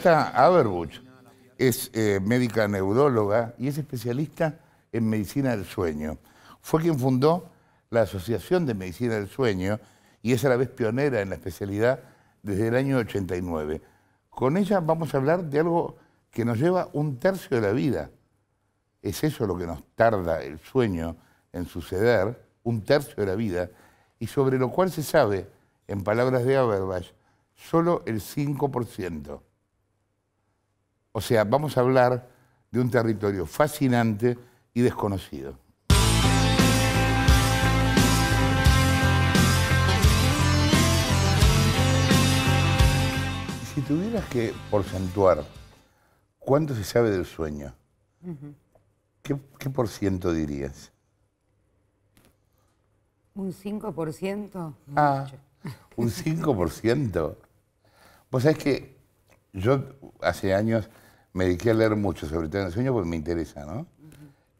Rita Averbuch es eh, médica neuróloga y es especialista en medicina del sueño. Fue quien fundó la Asociación de Medicina del Sueño y es a la vez pionera en la especialidad desde el año 89. Con ella vamos a hablar de algo que nos lleva un tercio de la vida. Es eso lo que nos tarda el sueño en suceder, un tercio de la vida, y sobre lo cual se sabe, en palabras de Aberbach, solo el 5%. O sea, vamos a hablar de un territorio fascinante y desconocido. Si tuvieras que porcentuar cuánto se sabe del sueño, ¿qué, ¿qué por ciento dirías? ¿Un 5%? Ah, un 5%. Vos sabés que yo hace años me dediqué a leer mucho sobre el tema del sueño porque me interesa, ¿no?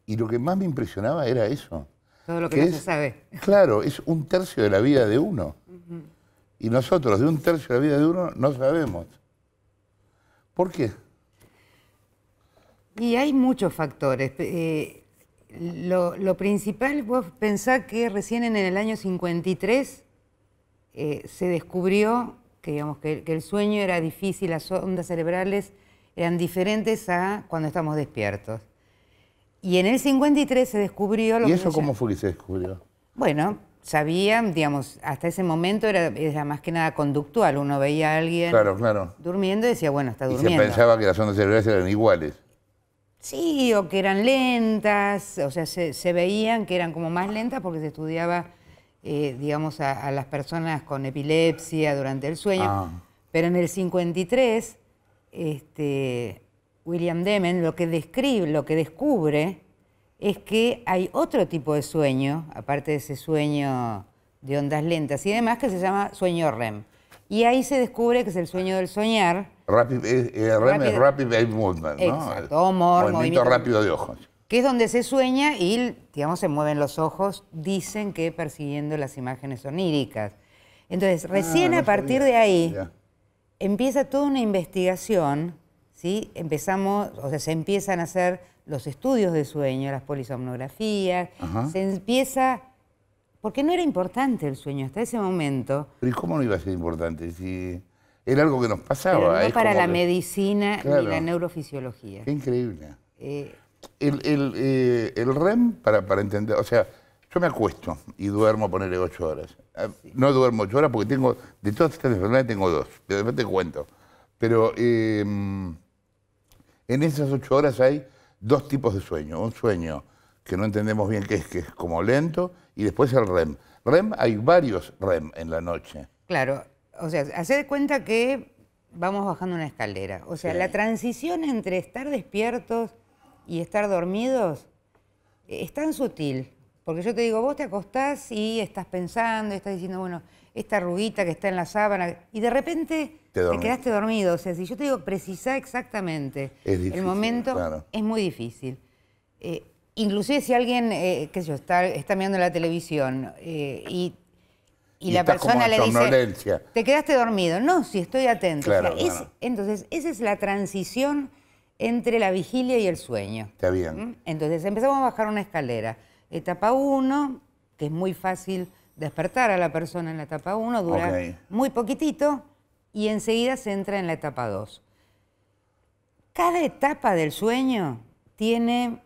Y lo que más me impresionaba era eso. Todo lo que, no se sabe. Claro, es un tercio de la vida de uno. Y nosotros de un tercio de la vida de uno no sabemos. ¿Por qué? Y hay muchos factores. Eh, lo, principal, vos pensás que recién en el año 53 eh, se descubrió que digamos que, el sueño era difícil, las ondas cerebrales eran diferentes a cuando estamos despiertos. Y en el 53 se descubrió ¿Y eso cómo fue que se descubrió? Bueno, sabían, digamos, hasta ese momento era, era, más que nada conductual. Uno veía a alguien durmiendo y decía, bueno, está durmiendo. Y se pensaba que las ondas cerebrales eran iguales. Sí, o que eran lentas, o sea, se, se veían que eran como más lentas porque se estudiaba eh, digamos, a, las personas con epilepsia durante el sueño. Ah. Pero en el 53, este, William Demen lo que, describe, lo que descubre es que hay otro tipo de sueño, aparte de ese sueño de ondas lentas y demás, que se llama sueño REM. Y ahí se descubre que es el sueño del soñar. Rapid, eh, eh, REM es Rapid Eye Movement, ¿no? Exacto, movimiento rápido de ojos que es donde se sueña y, digamos, se mueven los ojos, dicen que persiguiendo las imágenes oníricas. Entonces, ah, recién a partir de ahí empieza toda una investigación, ¿sí? Empezamos, o sea, se empiezan a hacer los estudios de sueño, las polisomnografías, se empieza... Porque no era importante el sueño hasta ese momento. Pero ¿y cómo no iba a ser importante? Si era algo que nos pasaba. no para la medicina y ni la neurofisiología. Qué increíble. Eh, eh, el, REM, para, entender, o sea, yo me acuesto y duermo, ponerle ocho horas. Ah, no duermo ocho horas porque tengo, de todas estas enfermedades tengo dos, de después te cuento. Pero em, en esas ocho horas hay dos tipos de sueño. Un sueño que no entendemos bien qué es, que es como lento, y después el REM. REM, hay varios REM en la noche. Claro, o sea, hacer cuenta que vamos bajando una escalera. O sea, la transición entre estar despiertos y estar dormidos eh, es tan sutil. Porque yo te digo, vos te acostás y estás pensando, estás diciendo, bueno, esta ruguita que está en la sábana, y de repente te, quedaste dormido. O sea, si yo te digo, precisa exactamente el momento, es muy difícil. Eh, inclusive si alguien, eh, qué sé yo, está, está mirando la televisión y, y, la persona le dice, te quedaste dormido. No, si estoy atento. entonces, esa es la transición entre la vigilia y el sueño. Está bien. ¿Mm? Entonces empezamos a bajar una escalera. Etapa 1, que es muy fácil despertar a la persona en la etapa 1, dura muy poquitito y enseguida se entra en la etapa 2. Cada etapa del sueño tiene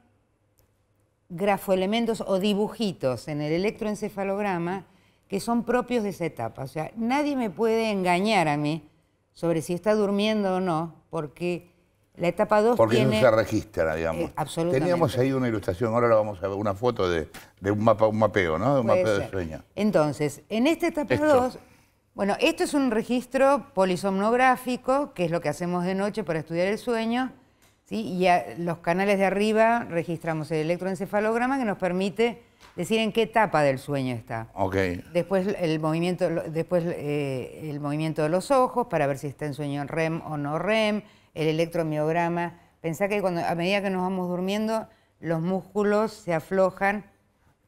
grafoelementos o dibujitos en el electroencefalograma que son propios de esa etapa. O sea, nadie me puede engañar a mí sobre si está durmiendo o no, porque la etapa 2 Porque no se registra, digamos. Eh, Teníamos ahí una ilustración, ahora la vamos a ver, una foto de, un mapa, un mapeo, ¿no? De un mapeo sueño. Entonces, en esta etapa 2, bueno, esto es un registro polisomnográfico, que es lo que hacemos de noche para estudiar el sueño, ¿sí? Y los canales de arriba registramos el electroencefalograma que nos permite decir en qué etapa del sueño está. Okay. Después el movimiento, después eh, el movimiento de los ojos para ver si está en sueño REM o no REM el electromiograma. Pensá que cuando, a medida que nos vamos durmiendo, los músculos se aflojan,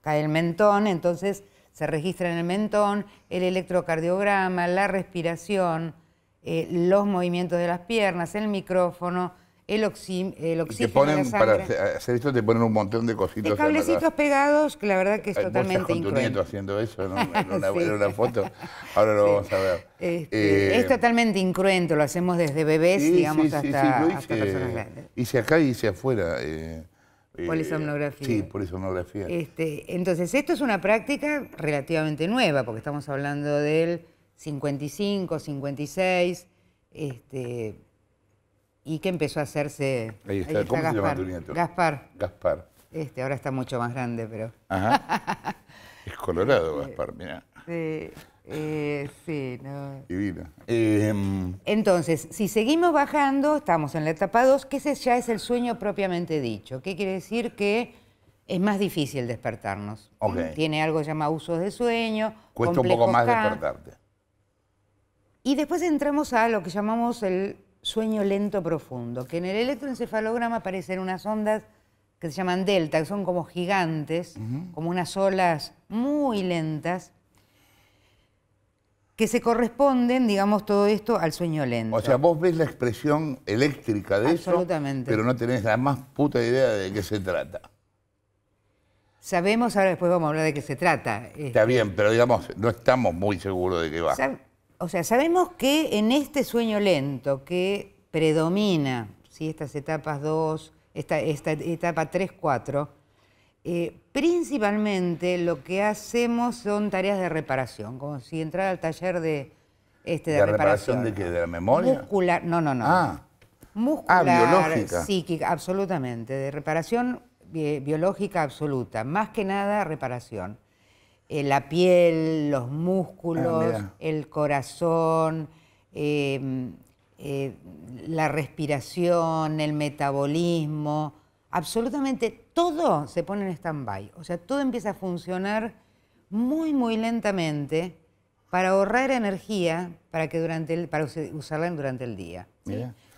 cae el mentón, entonces se registra en el mentón, el electrocardiograma, la respiración, eh, los movimientos de las piernas, el micrófono, el, el oxígeno. la para hacer esto te ponen un montón de cositos. De cablecitos pegados, que la verdad que es eh, totalmente incruento con tu nieto haciendo eso, ¿no? en, una, foto. Ahora lo vamos a ver. Este, eh, es totalmente incruento, lo hacemos desde bebés, digamos, hasta, hasta, personas grandes. y Hice acá y hice afuera. Eh, eh, Polisomnografía. Sí, polisomnografía. Este, entonces, esto es una práctica relativamente nueva, porque estamos hablando del 55, 56, este, y que empezó a hacerse... Ahí está, ¿cómo se llama tu nieto? Gaspar. Gaspar. Este, ahora está mucho más grande, pero... Ajá. Es colorado Gaspar, mira. Eh, sí, no. Divino. Eh, Entonces, si seguimos bajando, estamos en la etapa 2, que ese ya es el sueño propiamente dicho. ¿Qué quiere decir? Que es más difícil despertarnos. ¿Mm? Tiene algo llamado usos de sueño. Cuesta un poco más despertarte. Y después entramos a lo que llamamos el sueño lento profundo, que en el electroencefalograma aparecen unas ondas que se llaman delta, que son como gigantes, como unas olas muy lentas, que se corresponden, digamos, todo esto al sueño lento. O sea, vos ves la expresión eléctrica de eso, pero no tenés la más puta idea de qué se trata. Sabemos, ahora después vamos a hablar de qué se trata. Está este. bien, pero digamos, no estamos muy seguros de qué va o sea, sabemos que en este sueño lento que predomina, estas etapas 2, esta, etapa 3, 4, eh, principalmente lo que hacemos son tareas de reparación, como si entrara al taller de, este, de, reparación. de qué? ¿De la memoria? Muscular, no, no, no. Ah, ah muscular, ah, biológica. psíquica, absolutamente, de reparación eh, biológica absoluta, más que nada reparación. Eh, la piel, los músculos, ah, el corazón, em, eh, la respiración, el metabolismo, absolutamente todo se pone en stand-by. O sea, todo empieza a funcionar muy, muy lentamente para ahorrar energía para, que durante para usarla durante el día.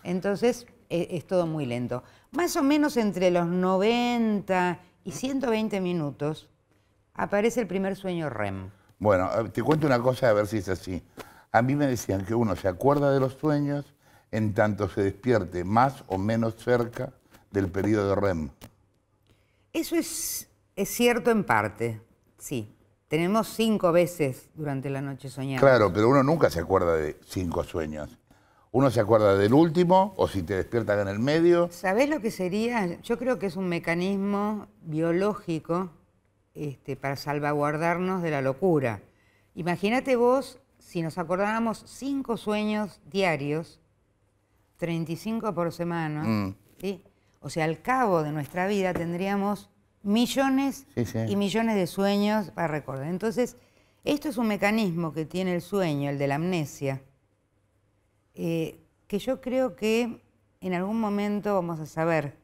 Entonces, e, es, todo muy lento. Más o menos entre los 90 y 120 minutos aparece el primer sueño REM. Bueno, eh, te cuento una cosa a ver si es así. A mí me decían que uno se acuerda de los sueños en tanto se despierte más o menos cerca del periodo de REM. Eso es, es cierto en parte, sí. Tenemos cinco veces durante la noche soñando. Claro, pero uno nunca se acuerda de cinco sueños. Uno se acuerda del último o si te despiertan en el medio. Sabes lo que sería? Yo creo que es un mecanismo biológico este, para salvaguardarnos de la locura. Imagínate vos si nos acordáramos cinco sueños diarios, 35 por semana, mm. o sea, al cabo de nuestra vida tendríamos millones y millones de sueños para recordar. Entonces, esto es un mecanismo que tiene el sueño, el de la amnesia, eh, que yo creo que en algún momento vamos a saber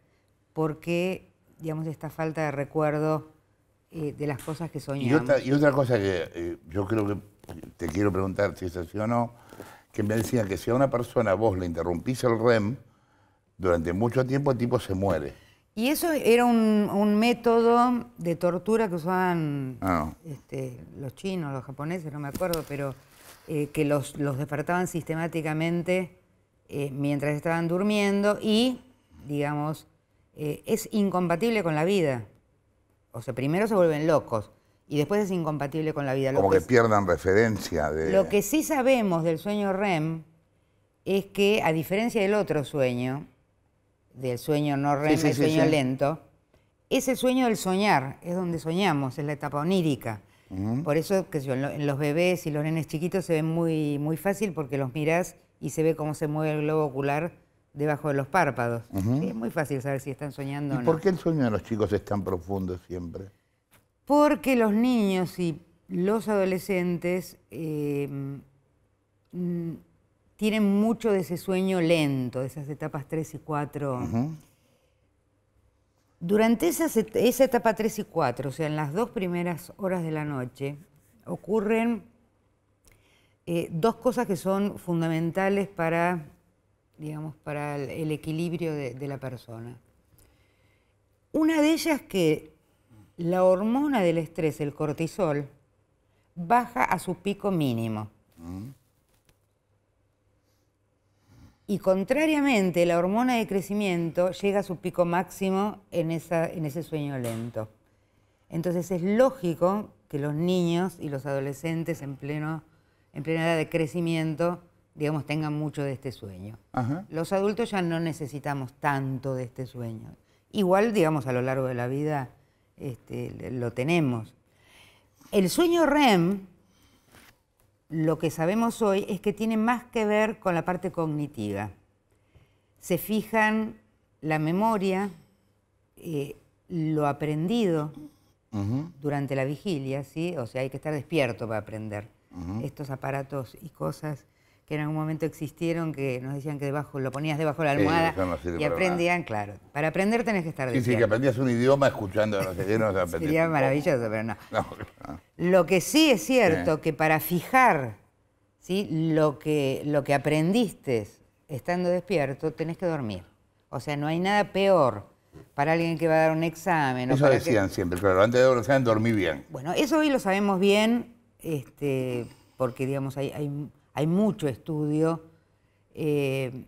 por qué, digamos, esta falta de recuerdo eh, de las cosas que soñamos. Y otra, cosa que eh, yo creo que te quiero preguntar si es así o no, que me decían que si a una persona vos le interrumpís el REM, durante mucho tiempo el tipo se muere. Y eso era un, método de tortura que usaban ah, este, los chinos, los japoneses, no me acuerdo, pero eh, que los, despertaban sistemáticamente mientras estaban durmiendo y, digamos, es incompatible con la vida o sea, primero se vuelven locos y después es incompatible con la vida. Como que, pierdan referencia de... Lo que sí sabemos del sueño REM es que, a diferencia del otro sueño, del sueño no REM, el sueño lento, es el sueño del soñar, es donde soñamos, es la etapa onírica. Por eso, que en los bebés y los nenes chiquitos se ven muy, muy fácil porque los miras y se ve cómo se mueve el globo ocular debajo de los párpados. es muy fácil saber si están soñando o no. ¿Por qué el sueño de los chicos es tan profundo siempre? Porque los niños y los adolescentes eh, mm, tienen mucho de ese sueño lento, de esas etapas 3 y 4. Durante esa etapa 3 y 4, o sea, en las dos primeras horas de la noche, ocurren eh, dos cosas que son fundamentales para digamos, para el equilibrio de, la persona. Una de ellas que la hormona del estrés, el cortisol, baja a su pico mínimo. Mm. Y contrariamente, la hormona de crecimiento llega a su pico máximo en, ese sueño lento. Entonces es lógico que los niños y los adolescentes en, pleno, en plena edad de crecimiento digamos, tengan mucho de este sueño. Los adultos ya no necesitamos tanto de este sueño. Igual, digamos, a lo largo de la vida este, lo tenemos. El sueño REM, lo que sabemos hoy es que tiene más que ver con la parte cognitiva. Se fijan la memoria, eh, lo aprendido durante la vigilia, ¿sí? O sea, hay que estar despierto para aprender. Estos aparatos y cosas que en algún momento existieron, que nos decían que debajo lo ponías debajo de la almohada y aprendían, claro. Para aprender tenés que estar Sí, sí, que aprendías un idioma escuchando no Sería maravilloso, pero no. Lo que sí es cierto, que para fijar ¿sí? lo, que, lo que aprendiste estando despierto, tenés que dormir. O sea, no hay nada peor para alguien que va a dar un examen. Eso decían siempre, claro, antes de dormir, dormí bien. Bueno, eso hoy lo sabemos bien, este, porque digamos, hay hay mucho estudio. Eh,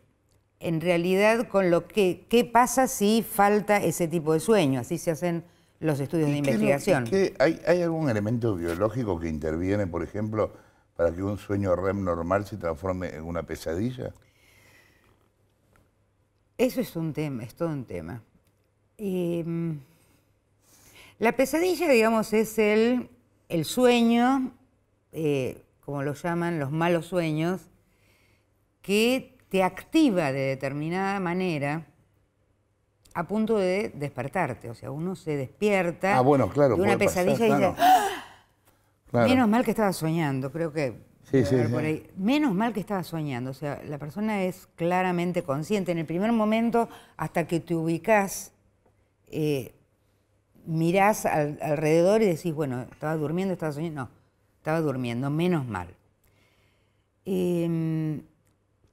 en realidad, con lo que qué pasa si falta ese tipo de sueño, así se hacen los estudios de investigación. hay, algún elemento biológico que interviene, por ejemplo, para que un sueño REM normal se transforme en una pesadilla? Eso es un tema, es todo un tema. Em, la pesadilla, digamos, es el, el sueño eh, como lo llaman, los malos sueños, que te activa de determinada manera a punto de despertarte. O sea, uno se despierta ah, de una pesadilla y dice, ¡Ah! menos mal que estaba soñando, creo que... Menos mal que estaba soñando. O sea, la persona es claramente consciente. En el primer momento, hasta que te ubicas, eh, mirás alrededor y decís, bueno, estaba durmiendo, estaba soñando. No, estaba durmiendo, menos mal. Em,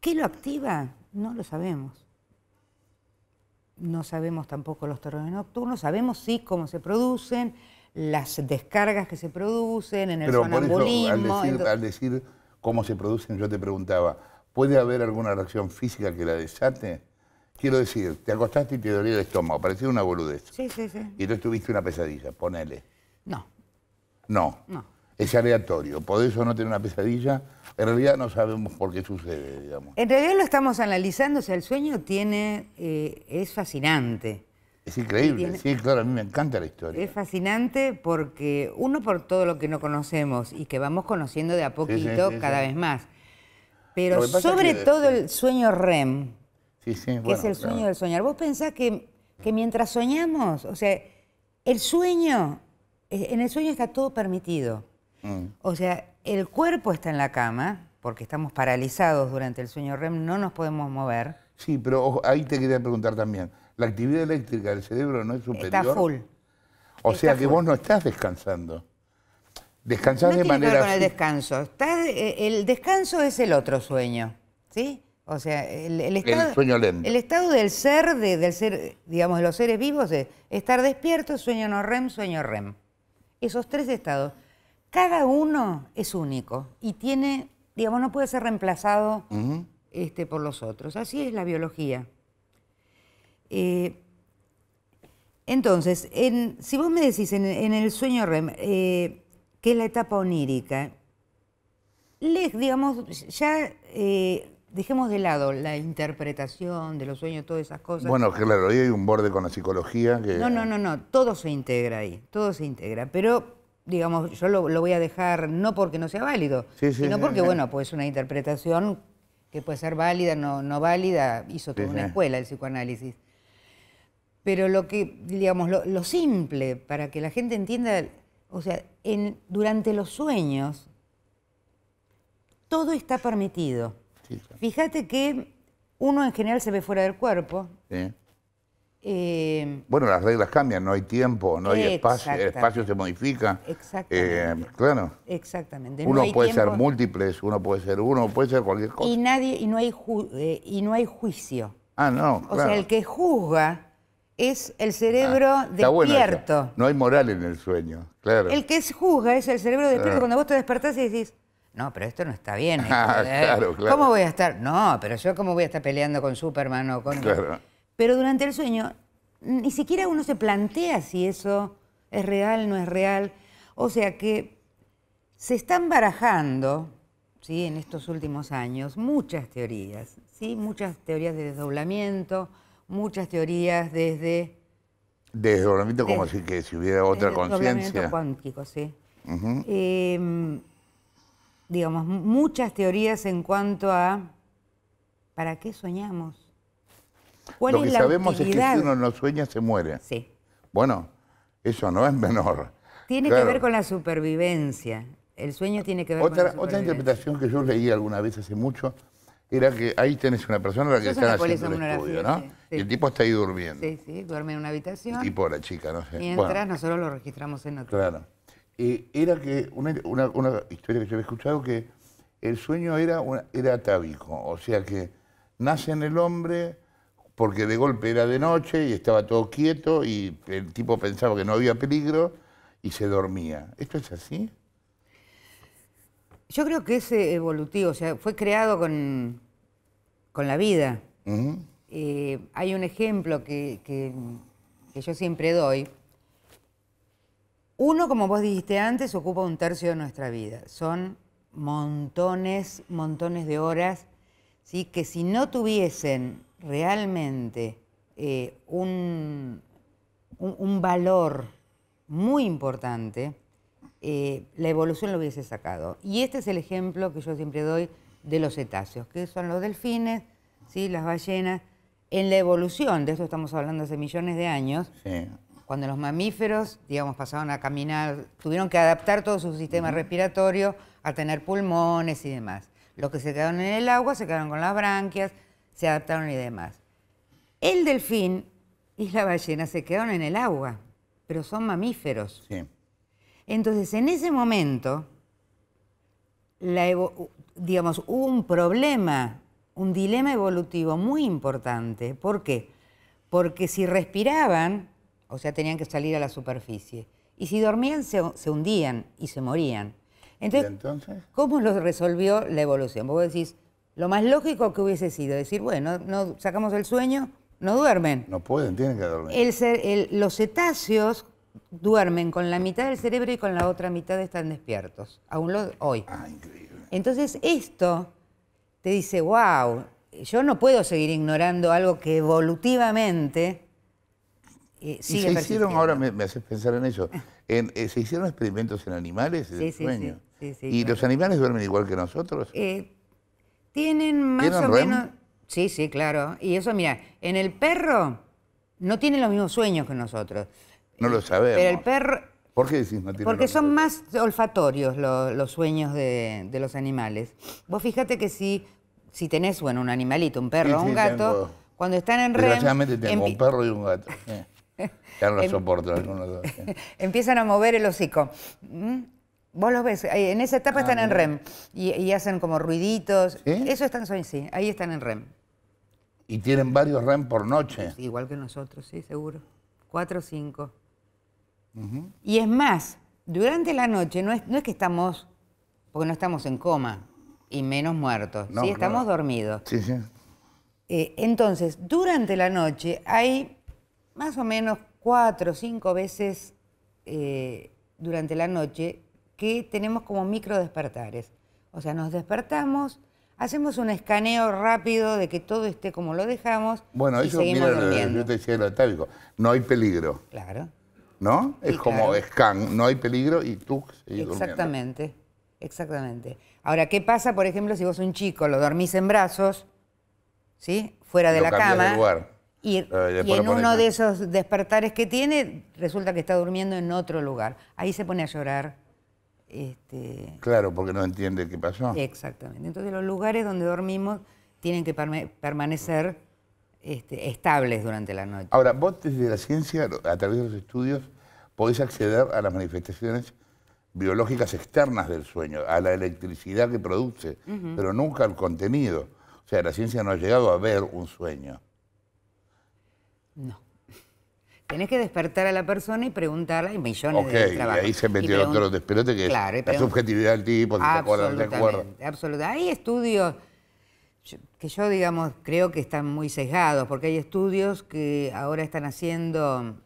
¿Qué lo activa? No lo sabemos. No sabemos tampoco los terrores nocturnos, sabemos sí cómo se producen, las descargas que se producen en el Pero Por eso, al, decir, cómo se producen, yo te preguntaba, ¿puede haber alguna reacción física que la desate? Quiero decir, te acostaste y te dolía el estómago, parecía una boludez. Sí, sí, sí. Y tú tuviste una pesadilla, ponele. No. No. No es aleatorio. por eso no tiene una pesadilla? En realidad no sabemos por qué sucede, digamos. En realidad lo estamos analizando, o sea, el sueño tiene, eh, es fascinante. Es increíble, sí, claro, a mí me encanta la historia. Es fascinante porque uno por todo lo que no conocemos y que vamos conociendo de a poquito cada vez más. Pero sobre todo el sueño REM, que es el sueño del soñar. Vos pensás que, que mientras soñamos, o sea, el sueño, eh, en el sueño está todo permitido. O sea, el cuerpo está en la cama, porque estamos paralizados durante el sueño REM, no nos podemos mover. Sí, pero ahí te quería preguntar también. ¿La actividad eléctrica del cerebro no es superior? Está full. O sea que vos no estás descansando. Descansás de manera. No con el descanso. Está, eh, el descanso es el otro sueño, ¿sí? O sea, el, estado. sueño lento. El estado del ser, del ser, digamos, de los seres vivos es estar despierto, sueño no REM, sueño REM. Esos tres estados. Cada uno es único y tiene, digamos, no puede ser reemplazado este, por los otros. Así es la biología. Eh, entonces, si vos me decís en, el sueño REM, eh, que es la etapa onírica, les, digamos, ya eh, dejemos de lado la interpretación de los sueños, todas esas cosas. Bueno, claro, ahí hay un borde con la psicología No, no, no, no, todo se integra ahí, todo se integra, pero digamos, yo lo, voy a dejar no porque no sea válido, sino porque, bueno, pues una interpretación que puede ser válida, no, no válida, hizo toda una escuela el psicoanálisis. Pero lo que, digamos, lo, simple, para que la gente entienda, o sea, en, durante los sueños, todo está permitido. Fíjate que uno en general se ve fuera del cuerpo. Eh, bueno, las reglas cambian, no hay tiempo, no hay espacio, el espacio se modifica. Exactamente. Eh, claro. Exactamente. Uno puede ser múltiples, uno puede ser uno, puede ser cualquier cosa. Y nadie y no hay eh, y no hay juicio. Ah, no. O sea, el que juzga es el cerebro ah, despierto. no hay moral en el sueño, claro. El que juzga es el cerebro despierto cuando vos te despertás y decís, no, pero esto no está bien. claro, ¿Cómo voy a estar? No, pero yo cómo voy a estar peleando con Superman o con... Pero durante el sueño ni siquiera uno se plantea si eso es real, no es real. O sea que se están barajando, ¿sí? en estos últimos años, muchas teorías, ¿sí? muchas teorías de desdoblamiento, muchas teorías desde... Desdoblamiento como si, que si hubiera otra conciencia. cuántico, sí. Em, digamos, muchas teorías en cuanto a ¿para qué soñamos? Lo que sabemos es que si uno no sueña, se muere. Sí. Bueno, eso no es menor. Tiene que ver con la supervivencia. El sueño tiene que ver otra, con la Otra interpretación que yo leí alguna vez hace mucho era que ahí tenés una persona a la que están haciendo el estudio, ¿no? Y el tipo está ahí durmiendo. Sí, sí, duerme en una habitación. y tipo la chica, no sé. Mientras nosotros lo registramos en otro. Claro. y era que una, historia que yo había escuchado que el sueño era, una, era atávico, o sea que nace en el hombre porque de golpe era de noche y estaba todo quieto y el tipo pensaba que no había peligro y se dormía. ¿Esto es así? Yo creo que es eh, evolutivo, o sea, fue creado con, la vida. Eh, hay un ejemplo que, yo siempre doy. Uno, como vos dijiste antes, ocupa un tercio de nuestra vida. Son montones, montones de horas, ¿sí? que si no tuviesen realmente eh, un, un, valor muy importante, eh, la evolución lo hubiese sacado. Y este es el ejemplo que yo siempre doy de los cetáceos, que son los delfines, ¿sí? las ballenas. En la evolución, de esto estamos hablando hace millones de años, cuando los mamíferos, digamos, pasaron a caminar, tuvieron que adaptar todo su sistema respiratorio a tener pulmones y demás. Los que se quedaron en el agua se quedaron con las branquias, se adaptaron y demás. El delfín y la ballena se quedaron en el agua, pero son mamíferos. Entonces, en ese momento, digamos, hubo un problema, un dilema evolutivo muy importante. ¿Por qué? Porque si respiraban, o sea, tenían que salir a la superficie, y si dormían, se, hundían y se morían. Entonces, entonces, ¿cómo lo resolvió la evolución? Vos decís, lo más lógico que hubiese sido decir, bueno, no, sacamos el sueño, no duermen. No pueden, tienen que dormir. El, los cetáceos duermen con la mitad del cerebro y con la otra mitad están despiertos, aún lo, hoy. Ah, increíble. Entonces esto te dice, wow, yo no puedo seguir ignorando algo que evolutivamente eh, y se hicieron, ahora me, haces pensar en eso, eh, se hicieron experimentos en animales de sueño. ¿Y los animales duermen igual que nosotros? Eh, tienen más o menos... Sí, sí, claro. Y eso, mira, en el perro no tienen los mismos sueños que nosotros. No lo sabemos. Eh, pero el perro... ¿Por qué decís no Porque son más olfatorios los, sueños de, los animales. Vos fíjate que si, si tenés, bueno, un animalito, un perro o un gato, cuando están en REM... Desgraciadamente tengo un perro y un gato. Eh, ya no lo em soporto algunos dos. Eh. Empiezan a mover el hocico. ¿Mm? Vos los ves, eh, en esa etapa ah, están en REM y, hacen como ruiditos. Eso están, sí, ahí están en REM. ¿Y tienen varios REM por noche? igual que nosotros, sí, seguro. Cuatro o cinco. Y es más, durante la noche no es, no es que estamos, porque no estamos en coma y menos muertos, ¿sí? estamos dormidos. Sí, sí. Eh, entonces, durante la noche hay más o menos cuatro o cinco veces eh, durante la noche que tenemos como micro despertares. O sea, nos despertamos, hacemos un escaneo rápido de que todo esté como lo dejamos. Bueno, y seguimos mira, durmiendo. no hay peligro. Claro. ¿No? es como scan, no hay peligro y tú Exactamente, exactamente. Ahora, ¿qué pasa, por ejemplo, si vos un chico lo dormís en brazos, ¿sí? Fuera de la cama. y, eh, en uno de esos despertares que tiene, resulta que está durmiendo en otro lugar. Ahí se pone a llorar este... Claro, porque no entiende qué pasó. Exactamente. Entonces los lugares donde dormimos tienen que permanecer este, estables durante la noche. Ahora, vos desde la ciencia, a través de los estudios, podés acceder a las manifestaciones biológicas externas del sueño, a la electricidad que produce, pero nunca al contenido. O sea, la ciencia no ha llegado a ver un sueño. No. Tenés que despertar a la persona y preguntarle y millones de trabajos y ahí se metió el otro que es la subjetividad del tipo, absolutamente, Hay estudios que yo, digamos, creo que están muy sesgados, porque hay estudios que ahora están haciendo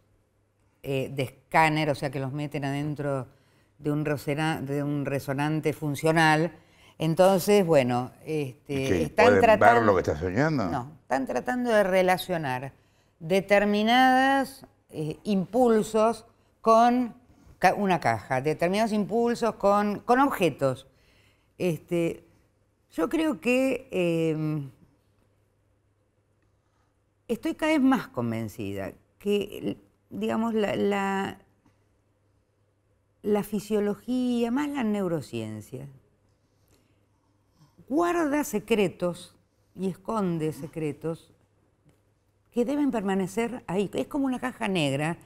eh, de escáner, o sea, que los meten adentro de un, resonante funcional. Entonces, bueno, este, están tratando... lo que está soñando? No, están tratando de relacionar determinados eh, impulsos con una caja, determinados impulsos con, objetos. Este, yo creo que em, estoy cada vez más convencida que, digamos, la, la, la fisiología, más la neurociencia, guarda secretos y esconde secretos que deben permanecer ahí. Es como una caja negra,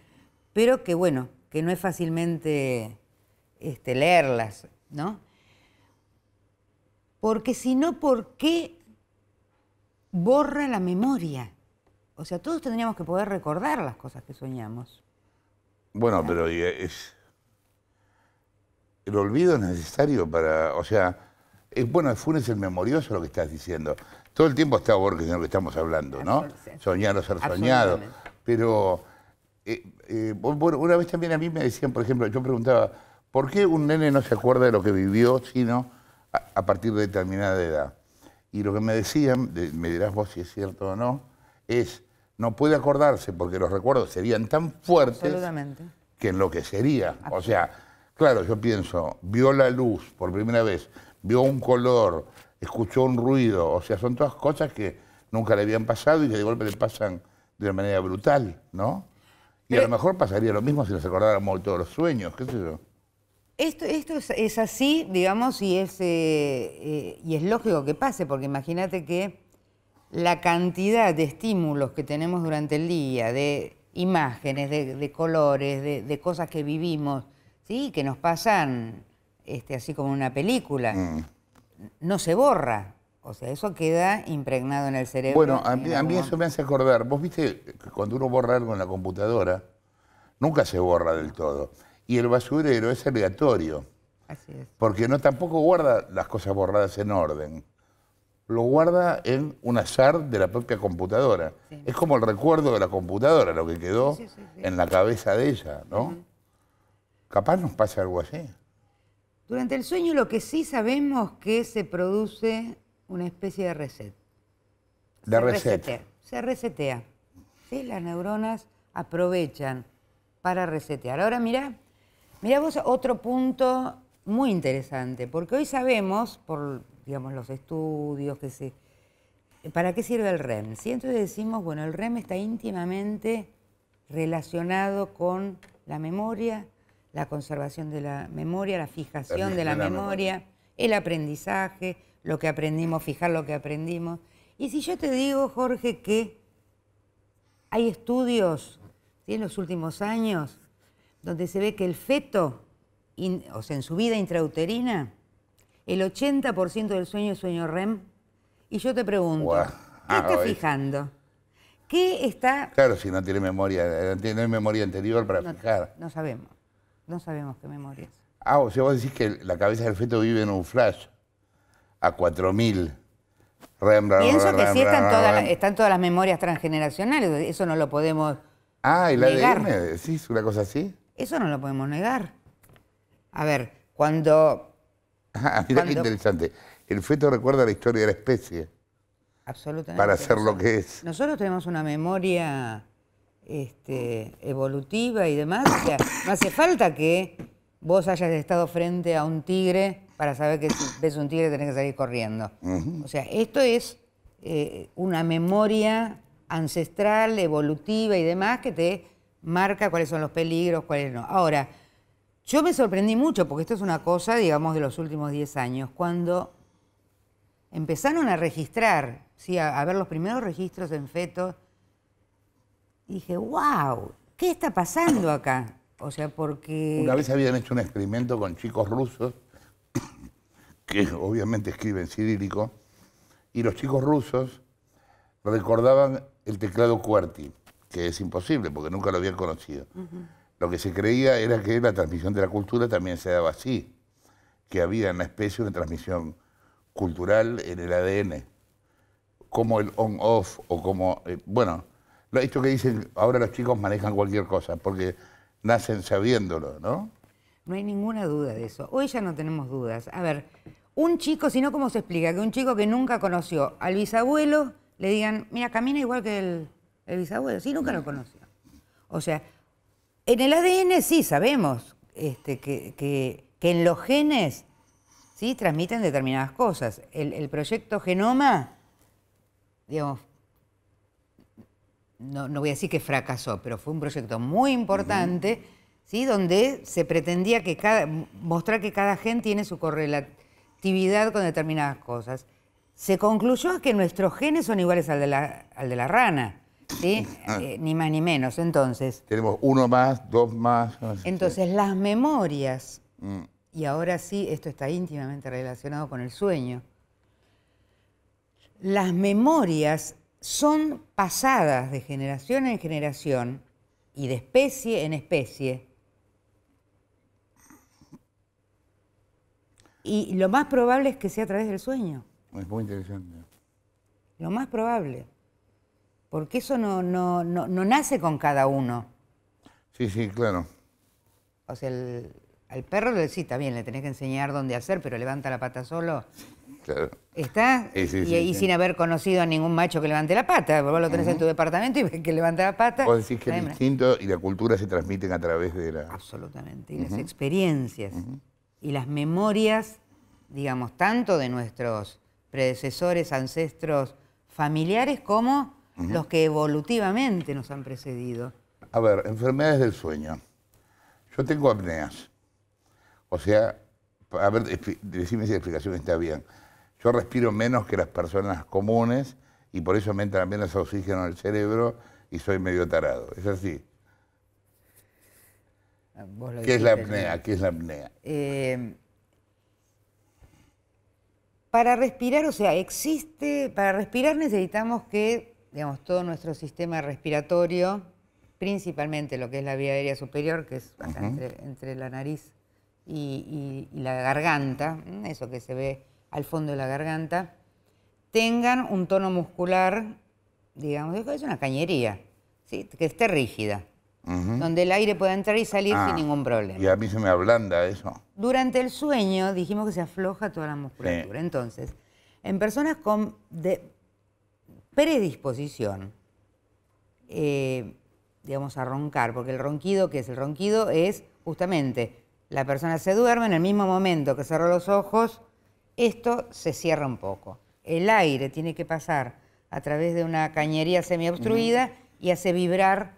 pero que bueno, que no es fácilmente este, leerlas, ¿no? Porque si no, ¿por qué borra la memoria? O sea, todos tendríamos que poder recordar las cosas que soñamos. Bueno, pero eh, es, el olvido es necesario para, o sea, bueno, bueno, Funes es memorioso lo que estás diciendo. Todo el tiempo está Borges en lo que estamos hablando, ¿no? Soñar o ser soñado. Pero eh, eh, una vez también a mí me decían, por ejemplo, yo preguntaba, ¿por qué un nene no se acuerda de lo que vivió, sino a, partir de determinada edad? Y lo que me decían, me dirás vos si es cierto o no, es, no puede acordarse porque los recuerdos serían tan fuertes que enloquecería. O sea, claro, yo pienso, vio la luz por primera vez, vio un color, escuchó un ruido, o sea, son todas cosas que nunca le habían pasado y que de golpe le pasan de una manera brutal, ¿no? Y a lo mejor pasaría lo mismo si nos acordáramos de todos los sueños, qué sé yo. Esto, esto es, así, digamos, y es, eh, eh, y es lógico que pase, porque imagínate que la cantidad de estímulos que tenemos durante el día, de imágenes, de, colores, de, de, cosas que vivimos, ¿sí? que nos pasan este, así como una película, mm. no se borra. O sea, eso queda impregnado en el cerebro. Bueno, a mí, eso me hace acordar. Vos viste que cuando uno borra algo en la computadora, nunca se borra del todo. Y el basurero es aleatorio. Así es. Porque no tampoco guarda las cosas borradas en orden. Lo guarda en un azar de la propia computadora. Es como el recuerdo de la computadora, lo que quedó en la cabeza de ella, ¿no? Capaz nos pasa algo así. Durante el sueño lo que sí sabemos que se produce una especie de reset. De reset. se resetea. Las neuronas aprovechan para resetear. Ahora mira, mira vos otro punto muy interesante, porque hoy sabemos, por digamos, los estudios que se... ¿Para qué sirve el REM? Si entonces decimos, bueno, el REM está íntimamente relacionado con la memoria, la conservación de la memoria, la fijación de la, memoria, el aprendizaje, lo que aprendimos, fijar lo que aprendimos. Y si yo te digo, Jorge, que hay estudios en los últimos años donde se ve que el feto, o sea, en su vida intrauterina, el 80% del sueño es sueño REM. Y yo te pregunto, ¿qué ah, está fijando? ¿Qué está...? Claro, si no tiene memoria, eh, no tiene memoria anterior para fijar. No sabemos. No sabemos qué memorias. Ah, o sea, vos decís que la cabeza del feto vive en un flash a 4000. Pienso que sí están, todas, las memorias transgeneracionales, eso no lo podemos Ah, y la de ¿sí? una cosa así? Eso no lo podemos negar. A ver, cuando... Ah, mira qué interesante. El feto recuerda la historia de la especie. Absolutamente. Para ser lo que es. Nosotros tenemos una memoria este, evolutiva y demás. O sea, no hace falta que vos hayas estado frente a un tigre para saber que si ves un tigre tenés que salir corriendo. O sea, esto es eh, una memoria ancestral, evolutiva y demás que te marca cuáles son los peligros, cuáles no. Ahora, yo me sorprendí mucho, porque esto es una cosa, digamos, de los últimos 10 años, cuando empezaron a registrar, a, a ver los primeros registros en fetos dije, wow, ¿qué está pasando acá? O sea, porque... Una vez habían hecho un experimento con chicos rusos, que obviamente escriben cirílico, y los chicos rusos recordaban el teclado QWERTY, que es imposible porque nunca lo habían conocido. Lo que se creía era que la transmisión de la cultura también se daba así, que había una especie de transmisión cultural en el ADN, como el on-off o como, eh, bueno, esto que dicen, ahora los chicos manejan cualquier cosa, porque nacen sabiéndolo, ¿no? No hay ninguna duda de eso. Hoy ya no tenemos dudas. A ver, un chico, si no, ¿cómo se explica? Que un chico que nunca conoció al bisabuelo le digan, mira, camina igual que el, bisabuelo. Sí, nunca lo conoció. O sea, en el ADN sí sabemos este, que, en los genes sí transmiten determinadas cosas. el proyecto genoma, digamos, no, voy a decir que fracasó, pero fue un proyecto muy importante, ¿sí? donde se pretendía que cada, mostrar que cada gen tiene su correlatividad con determinadas cosas. Se concluyó que nuestros genes son iguales al de la, al de la rana. Ah. Eh, ni más ni menos, entonces. Tenemos uno más, dos más. entonces, las memorias, mm. y ahora sí, esto está íntimamente relacionado con el sueño, las memorias son pasadas de generación en generación y de especie en especie. Y lo más probable es que sea a través del sueño. Es muy interesante. Lo más probable. Porque eso no, nace con cada uno. Sí, sí, claro. O sea, el, al perro le sí, también le tenés que enseñar dónde hacer, pero levanta la pata solo. ¿Está? y, sin haber conocido a ningún macho que levante la pata. Vos lo tenés en tu departamento y ves que levanta la pata. Vos decís que el instinto y la cultura se transmiten a través de la... Absolutamente. Y las experiencias y las memorias, digamos, tanto de nuestros predecesores, ancestros, familiares, como los que evolutivamente nos han precedido. A ver, enfermedades del sueño. Yo tengo apneas. O sea, a ver, decime si la explicación está bien. Yo respiro menos que las personas comunes y por eso me entra menos oxígeno al cerebro y soy medio tarado. Es así. Ah, ¿Qué, es la apnea? ¿Qué es la apnea? para respirar, o sea, existe, para respirar necesitamos que, digamos, todo nuestro sistema respiratorio, principalmente lo que es la vía aérea superior, que es entre, la nariz y la garganta, eso que se ve al fondo de la garganta, tengan un tono muscular, digamos, es una cañería, ¿sí? que esté rígida, donde el aire pueda entrar y salir ah, sin ningún problema. Y a mí se me ablanda eso. Durante el sueño dijimos que se afloja toda la musculatura. Entonces, en personas con de predisposición, eh, digamos, a roncar, porque el ronquido, ¿qué es? El ronquido es justamente la persona se duerme en el mismo momento que cerró los ojos, esto se cierra un poco. El aire tiene que pasar a través de una cañería semiobstruida obstruida y hace vibrar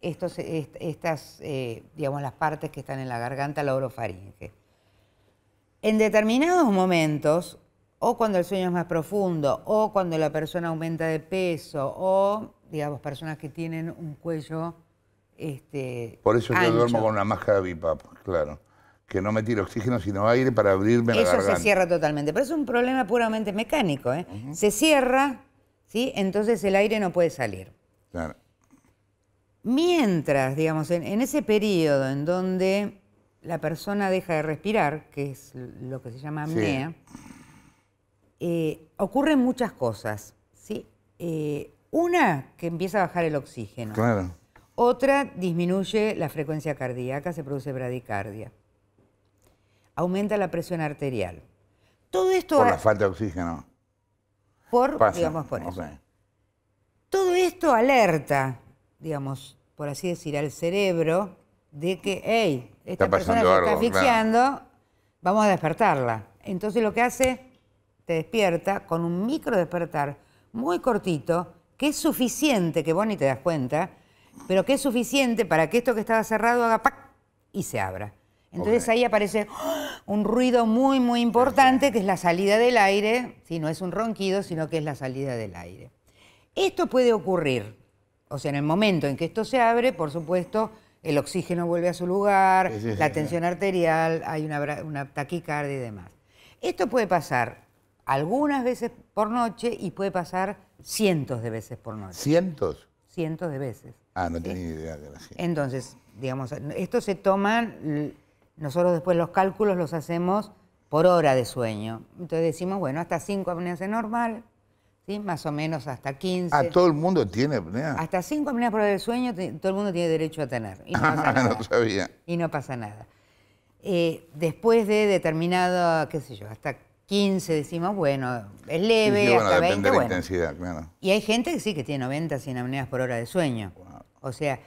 estos, estas, eh, digamos, las partes que están en la garganta, la orofaringe. En determinados momentos, o cuando el sueño es más profundo, o cuando la persona aumenta de peso, o, digamos, personas que tienen un cuello este, Por eso yo duermo con una máscara BIPAP, claro que no me oxígeno sino aire para abrirme la garganta. Eso se cierra totalmente, pero es un problema puramente mecánico. ¿eh? Se cierra, ¿sí? entonces el aire no puede salir. Claro. Mientras, digamos, en, ese periodo en donde la persona deja de respirar, que es lo que se llama apnea, eh, ocurren muchas cosas. ¿sí? Eh, una, que empieza a bajar el oxígeno. Claro. Otra, disminuye la frecuencia cardíaca, se produce bradicardia aumenta la presión arterial. Todo esto... Por la falta de oxígeno. Por, digamos, por eso. Todo esto alerta, digamos, por así decir, al cerebro de que, hey, esta persona se está asfixiando, vamos a despertarla. Entonces lo que hace, te despierta con un micro despertar muy cortito, que es suficiente, que vos ni te das cuenta, pero que es suficiente para que esto que estaba cerrado haga pac y se abra. Entonces ahí aparece ¡oh! un ruido muy, muy importante, que es la salida del aire, si no es un ronquido, sino que es la salida del aire. Esto puede ocurrir, o sea, en el momento en que esto se abre, por supuesto, el oxígeno vuelve a su lugar, la tensión arterial, hay una, taquicardia y demás. Esto puede pasar algunas veces por noche y puede pasar cientos de veces por noche. ¿Cientos? Cientos de veces. Ah, no tenía idea de la gente. Entonces, digamos, esto se toman nosotros después los cálculos los hacemos por hora de sueño. Entonces decimos, bueno, hasta 5 apneas es normal, ¿sí? más o menos hasta 15. ¿A ah, todo el mundo tiene Hasta 5 apneas por hora de sueño todo el mundo tiene derecho a tener. Y no, pasa nada. Y no pasa nada. Eh, después de determinado, qué sé yo, hasta 15 decimos, bueno, es leve, hasta 20, intensidad, claro. Y hay gente que sí que tiene 90, 100 apneas por hora de sueño. O sea,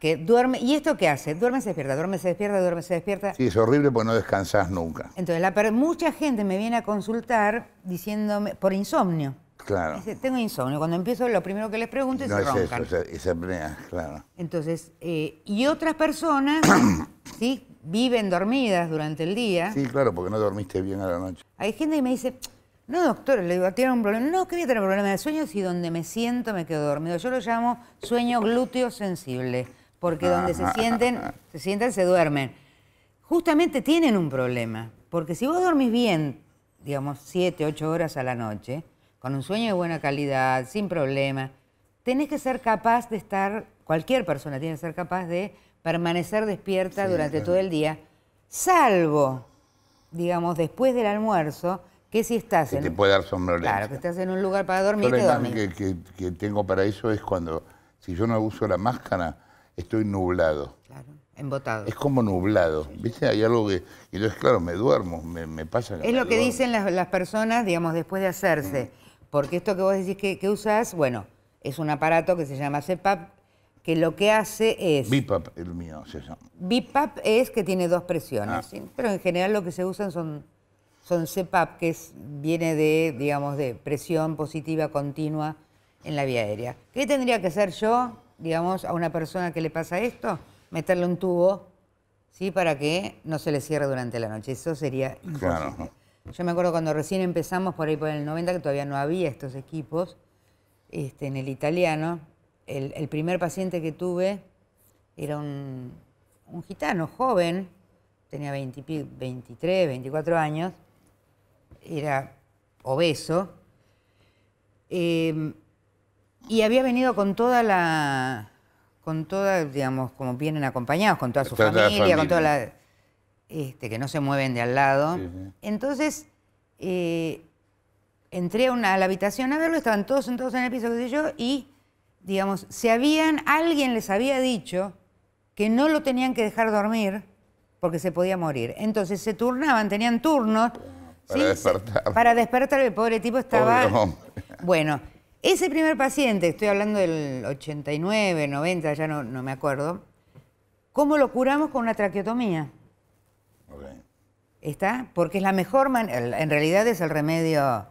que duerme. ¿Y esto qué hace? Duerme, se despierta, duerme, se despierta, duerme, se despierta. Sí, es horrible porque no descansas nunca. Entonces, la, mucha gente me viene a consultar diciéndome por insomnio. Claro. Dice, tengo insomnio. Cuando empiezo, lo primero que les pregunto es no es Eso, es apnea, claro. Entonces, eh, y otras personas, ¿sí? Viven dormidas durante el día. Sí, claro, porque no dormiste bien a la noche. Hay gente que me dice, no, doctor, le digo, tiene un problema. No, que viene a tener problema de sueño si donde me siento me quedo dormido. Yo lo llamo sueño glúteo sensible porque donde se sienten, se sienten, se duermen. Justamente tienen un problema, porque si vos dormís bien, digamos, siete, ocho horas a la noche, con un sueño de buena calidad, sin problema, tenés que ser capaz de estar, cualquier persona tiene que ser capaz de permanecer despierta durante todo el día, salvo, digamos, después del almuerzo, que si estás que en... te puede dar somnolencia. Claro, que estás en un lugar para dormir, yo te que, tengo para eso es cuando, si yo no uso la máscara, estoy nublado. Claro, embotado. Es como nublado, ¿viste? Hay algo que... Y entonces, claro, me duermo, me, pasa... es lo que dicen las, personas, digamos, después de hacerse. Mm. Porque esto que vos decís que, que usás, bueno, es un aparato que se llama CEPAP, que lo que hace es... BIPAP, el mío, se llama. BIPAP es que tiene dos presiones, ah. pero en general lo que se usan son, son CEPAP, que es, viene de, digamos, de presión positiva continua en la vía aérea. ¿Qué tendría que hacer yo? digamos, a una persona que le pasa esto, meterle un tubo, ¿sí? Para que no se le cierre durante la noche. Eso sería Yo me acuerdo cuando recién empezamos por ahí por el 90, que todavía no había estos equipos, este, en el italiano, el, primer paciente que tuve era un, gitano joven, tenía 23, 24 años, era obeso. Em, y había venido con toda la, con toda, digamos, como vienen acompañados, con toda su familia, con toda la, este, que no se mueven de al lado. Entonces, eh, entré a, la habitación a verlo, estaban todos sentados en el piso, qué sé yo, y, digamos, se habían, alguien les había dicho que no lo tenían que dejar dormir porque se podía morir. Entonces se turnaban, tenían turnos. Para despertar. Para despertar, el pobre tipo estaba... bueno, ese primer paciente, estoy hablando del 89, 90, ya no, me acuerdo, ¿cómo lo curamos con una traqueotomía? ¿Está? Porque es la mejor manera, en realidad es el remedio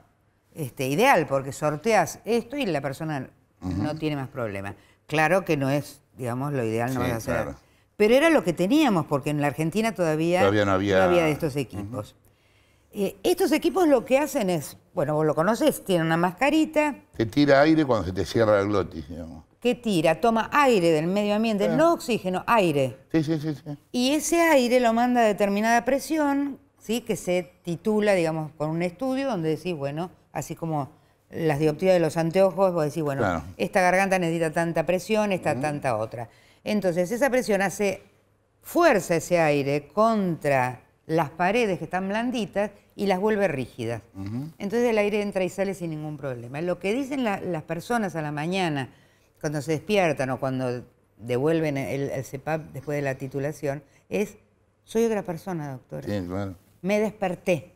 este, ideal, porque sorteas esto y la persona no tiene más problemas. Claro que no es, digamos, lo ideal, no a hacer. Pero era lo que teníamos, porque en la Argentina todavía, no, había... de estos equipos. Eh, estos equipos lo que hacen es, bueno, vos lo conoces, tienen una mascarita, que tira aire cuando se te cierra la glotis, digamos. ¿Qué tira? Toma aire del medio ambiente, no oxígeno, aire. Sí, sí, sí, sí, Y ese aire lo manda a determinada presión, ¿sí? que se titula, digamos, por un estudio donde decís, bueno, así como las dioptrías de los anteojos, vos decís, bueno, esta garganta necesita tanta presión, esta tanta otra. Entonces, esa presión hace fuerza ese aire contra las paredes que están blanditas y las vuelve rígidas. Entonces el aire entra y sale sin ningún problema. Lo que dicen las personas a la mañana, cuando se despiertan o cuando devuelven el, el CEPAP después de la titulación, es, soy otra persona, doctora. Sí, claro. Me desperté.